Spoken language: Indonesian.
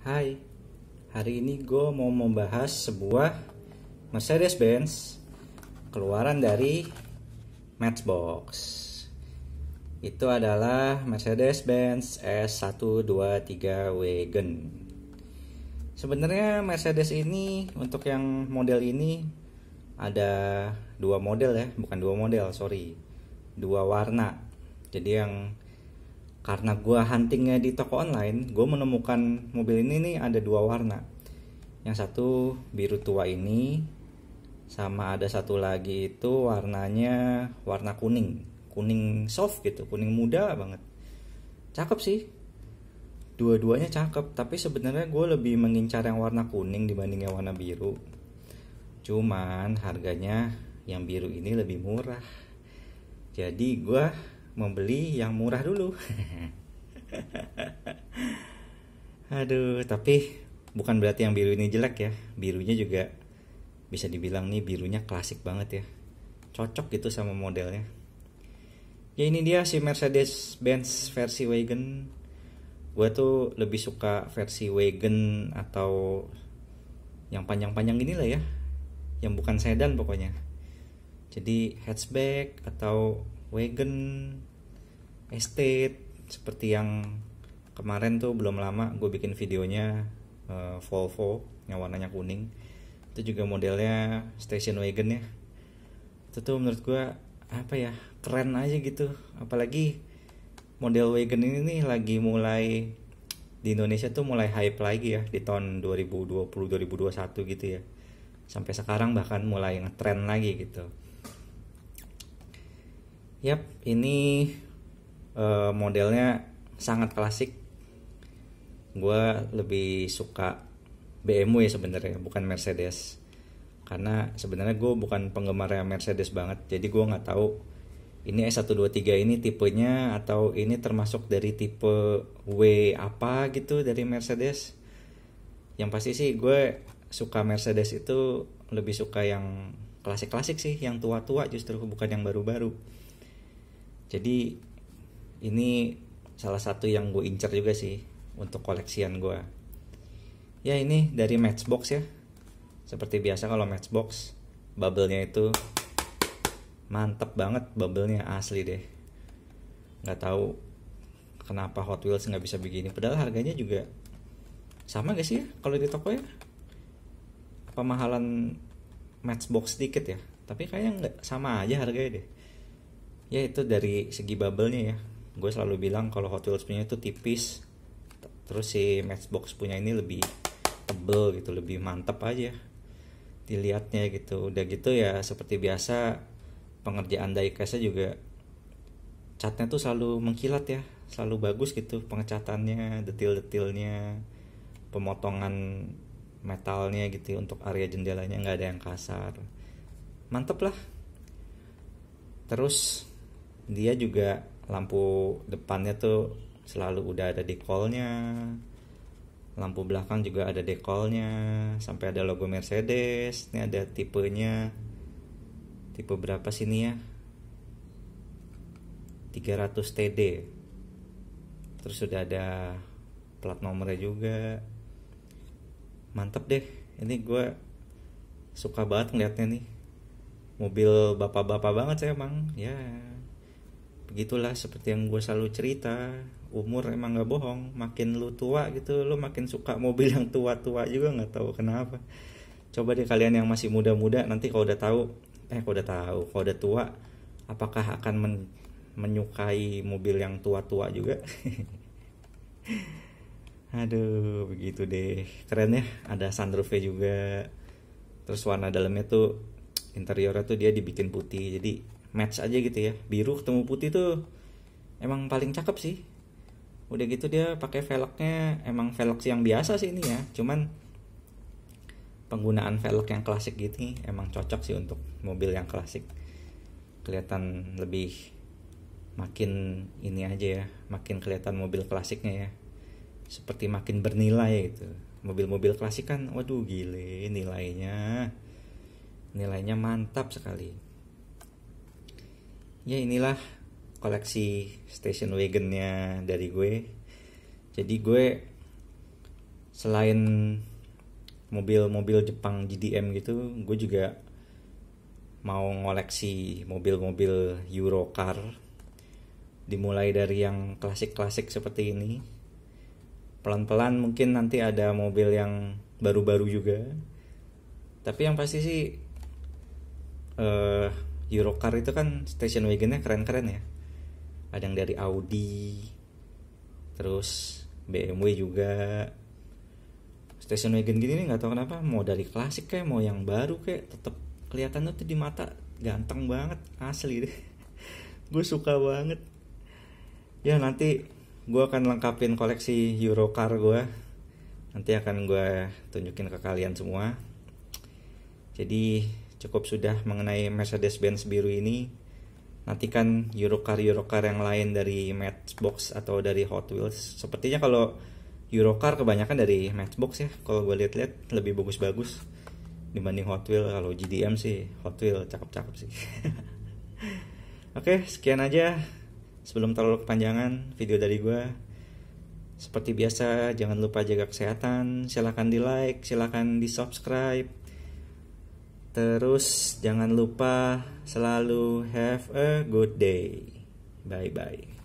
Hai, hari ini gue mau membahas sebuah Mercedes Benz keluaran dari Matchbox. Itu adalah Mercedes Benz S123 Wagon. Sebenarnya Mercedes ini untuk yang model ini ada dua model ya, bukan dua model, sorry, dua warna. Jadi yang karena gue huntingnya di toko online, gue menemukan mobil ini nih ada dua warna. Yang satu biru tua ini, sama ada satu lagi itu warnanya warna kuning. Kuning soft gitu, kuning muda banget. Cakep sih, dua-duanya cakep tapi sebenarnya gue lebih mengincar yang warna kuning dibanding yang warna biru cuman harganya yang biru ini lebih murah jadi gue membeli yang murah dulu. Aduh, tapi bukan berarti yang biru ini jelek ya. Birunya juga bisa dibilang nih birunya klasik banget ya. Cocok gitu sama modelnya. Ya ini dia si Mercedes Benz versi wagon. Gue tuh lebih suka versi wagon atau yang panjang-panjang gini lah ya. Yang bukan sedan pokoknya. Jadi hatchback atau wagon estate seperti yang kemarin tuh belum lama gue bikin videonya uh, Volvo yang warnanya kuning itu juga modelnya station wagon ya itu tuh menurut gue apa ya keren aja gitu apalagi model wagon ini nih lagi mulai di Indonesia tuh mulai hype lagi ya di tahun 2020 2021 gitu ya sampai sekarang bahkan mulai ngetren lagi gitu Yap, ini uh, modelnya sangat klasik. Gue lebih suka BMW ya sebenarnya, bukan Mercedes. Karena sebenarnya gue bukan penggemar Mercedes banget, jadi gue nggak tahu ini S123 ini tipenya atau ini termasuk dari tipe W apa gitu dari Mercedes. Yang pasti sih gue suka Mercedes itu lebih suka yang klasik-klasik sih, yang tua-tua justru bukan yang baru-baru jadi ini salah satu yang gue incer juga sih untuk koleksian gue ya ini dari Matchbox ya seperti biasa kalau Matchbox bubble-nya itu mantep banget bubble-nya asli deh nggak tahu kenapa Hot Wheels nggak bisa begini padahal harganya juga sama gak sih ya kalau di toko ya pemahalan Matchbox sedikit ya tapi kayaknya nggak sama aja harganya deh ya itu dari segi bubble-nya ya gue selalu bilang kalau Hot Wheels punya itu tipis terus si Matchbox punya ini lebih tebel gitu lebih mantep aja dilihatnya gitu udah gitu ya seperti biasa pengerjaan diecastnya juga catnya tuh selalu mengkilat ya selalu bagus gitu pengecatannya detail-detailnya pemotongan metalnya gitu ya, untuk area jendelanya nggak ada yang kasar mantep lah terus dia juga lampu depannya tuh selalu udah ada decolnya, lampu belakang juga ada decolnya, sampai ada logo Mercedes ini ada tipenya tipe berapa sih ini ya 300 TD terus sudah ada plat nomornya juga mantep deh ini gue suka banget ngeliatnya nih mobil bapak-bapak banget sih emang ya yeah begitulah seperti yang gue selalu cerita umur emang gak bohong makin lu tua gitu lu makin suka mobil yang tua-tua juga nggak tahu kenapa coba deh kalian yang masih muda-muda nanti kalau udah tahu eh kalau udah tahu kalau udah tua apakah akan men menyukai mobil yang tua-tua juga aduh begitu deh keren ya ada sunroofnya juga terus warna dalamnya tuh interiornya tuh dia dibikin putih jadi match aja gitu ya biru ketemu putih tuh emang paling cakep sih udah gitu dia pakai velgnya emang velg yang biasa sih ini ya cuman penggunaan velg yang klasik gitu nih, emang cocok sih untuk mobil yang klasik kelihatan lebih makin ini aja ya makin kelihatan mobil klasiknya ya seperti makin bernilai gitu mobil-mobil klasik kan waduh gile nilainya nilainya mantap sekali ya inilah koleksi station wagonnya dari gue jadi gue selain mobil-mobil Jepang GDM gitu gue juga mau ngoleksi mobil-mobil Eurocar dimulai dari yang klasik-klasik seperti ini pelan-pelan mungkin nanti ada mobil yang baru-baru juga tapi yang pasti sih eh, Eurocar itu kan station wagonnya keren-keren ya ada yang dari Audi terus BMW juga station wagon gini nih nggak tahu kenapa mau dari klasik kayak mau yang baru kayak tetap kelihatan tuh di mata ganteng banget asli deh gue suka banget ya nanti gue akan lengkapin koleksi Eurocar gue nanti akan gue tunjukin ke kalian semua jadi cukup sudah mengenai Mercedes-Benz biru ini. Nantikan Eurocar Eurocar yang lain dari Matchbox atau dari Hot Wheels. Sepertinya kalau Eurocar kebanyakan dari Matchbox ya. Kalau gue lihat-lihat lebih bagus-bagus dibanding Hot Wheels. Kalau GDM sih Hot Wheels cakep-cakep sih. Oke, sekian aja. Sebelum terlalu kepanjangan video dari gue. Seperti biasa, jangan lupa jaga kesehatan. Silahkan di like, silahkan di subscribe Terus jangan lupa selalu have a good day. Bye bye.